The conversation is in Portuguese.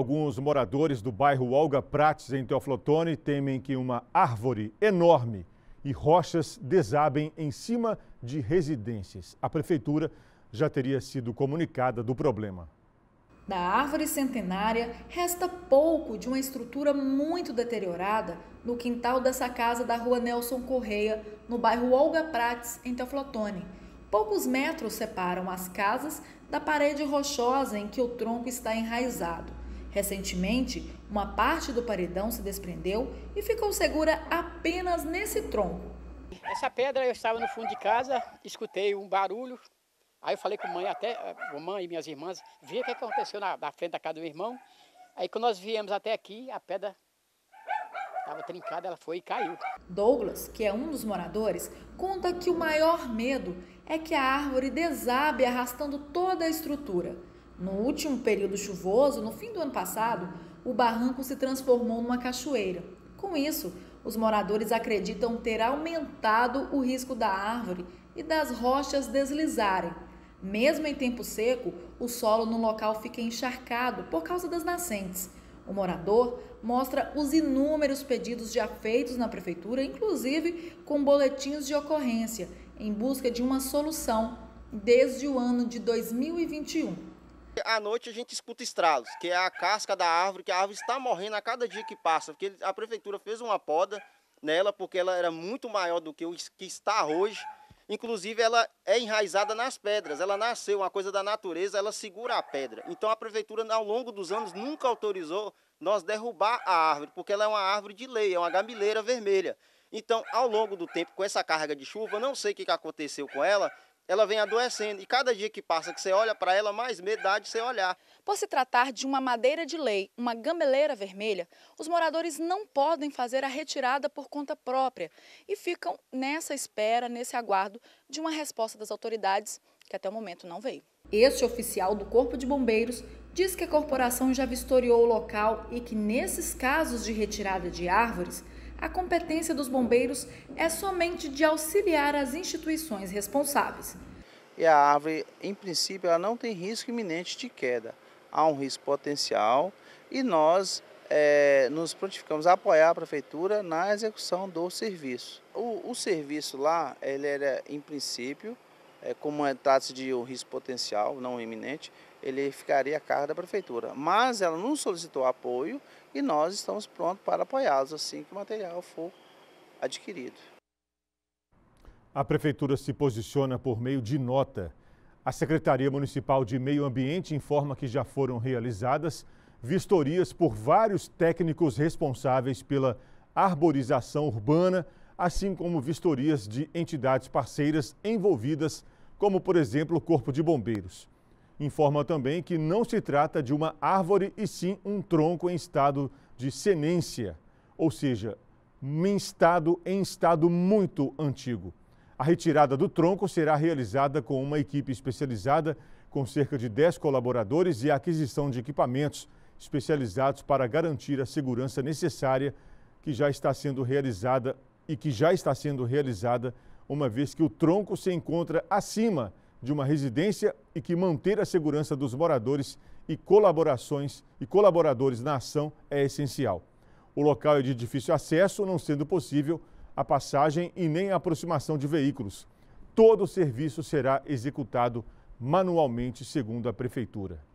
Alguns moradores do bairro Olga Prates, em Teoflotone, temem que uma árvore enorme e rochas desabem em cima de residências. A prefeitura já teria sido comunicada do problema. Da árvore centenária, resta pouco de uma estrutura muito deteriorada no quintal dessa casa da rua Nelson Correia, no bairro Olga Prates, em Teoflotone. Poucos metros separam as casas da parede rochosa em que o tronco está enraizado. Recentemente, uma parte do paredão se desprendeu e ficou segura apenas nesse tronco. Essa pedra eu estava no fundo de casa, escutei um barulho. Aí eu falei com a mãe, até a mãe e minhas irmãs, vi o que aconteceu na, na frente da casa do meu irmão. Aí quando nós viemos até aqui, a pedra estava trincada, ela foi e caiu. Douglas, que é um dos moradores, conta que o maior medo é que a árvore desabe arrastando toda a estrutura. No último período chuvoso, no fim do ano passado, o barranco se transformou numa cachoeira. Com isso, os moradores acreditam ter aumentado o risco da árvore e das rochas deslizarem. Mesmo em tempo seco, o solo no local fica encharcado por causa das nascentes. O morador mostra os inúmeros pedidos já feitos na prefeitura, inclusive com boletins de ocorrência, em busca de uma solução desde o ano de 2021. À noite a gente escuta estralos, que é a casca da árvore, que a árvore está morrendo a cada dia que passa, porque a prefeitura fez uma poda nela, porque ela era muito maior do que o que está hoje. Inclusive, ela é enraizada nas pedras, ela nasceu, uma coisa da natureza, ela segura a pedra. Então, a prefeitura, ao longo dos anos, nunca autorizou nós derrubar a árvore, porque ela é uma árvore de lei, é uma gamileira vermelha. Então, ao longo do tempo, com essa carga de chuva, não sei o que aconteceu com ela, ela vem adoecendo. E cada dia que passa que você olha para ela, mais medo dá de você olhar. Por se tratar de uma madeira de lei, uma gameleira vermelha, os moradores não podem fazer a retirada por conta própria e ficam nessa espera, nesse aguardo de uma resposta das autoridades, que até o momento não veio. Este oficial do Corpo de Bombeiros diz que a corporação já vistoriou o local e que nesses casos de retirada de árvores, a competência dos bombeiros é somente de auxiliar as instituições responsáveis. E a árvore, em princípio, ela não tem risco iminente de queda. Há um risco potencial e nós é, nos prontificamos a apoiar a prefeitura na execução do serviço. O, o serviço lá, ele era, em princípio, é, como é trata-se de um risco potencial, não iminente, ele ficaria a cargo da prefeitura. Mas ela não solicitou apoio e nós estamos prontos para apoiá-los assim que o material for adquirido. A prefeitura se posiciona por meio de nota. A Secretaria Municipal de Meio Ambiente informa que já foram realizadas vistorias por vários técnicos responsáveis pela arborização urbana assim como vistorias de entidades parceiras envolvidas, como por exemplo o Corpo de Bombeiros. Informa também que não se trata de uma árvore e sim um tronco em estado de senência, ou seja, em estado, em estado muito antigo. A retirada do tronco será realizada com uma equipe especializada com cerca de 10 colaboradores e a aquisição de equipamentos especializados para garantir a segurança necessária que já está sendo realizada e que já está sendo realizada, uma vez que o tronco se encontra acima de uma residência e que manter a segurança dos moradores e colaborações e colaboradores na ação é essencial. O local é de difícil acesso, não sendo possível a passagem e nem a aproximação de veículos. Todo o serviço será executado manualmente, segundo a prefeitura.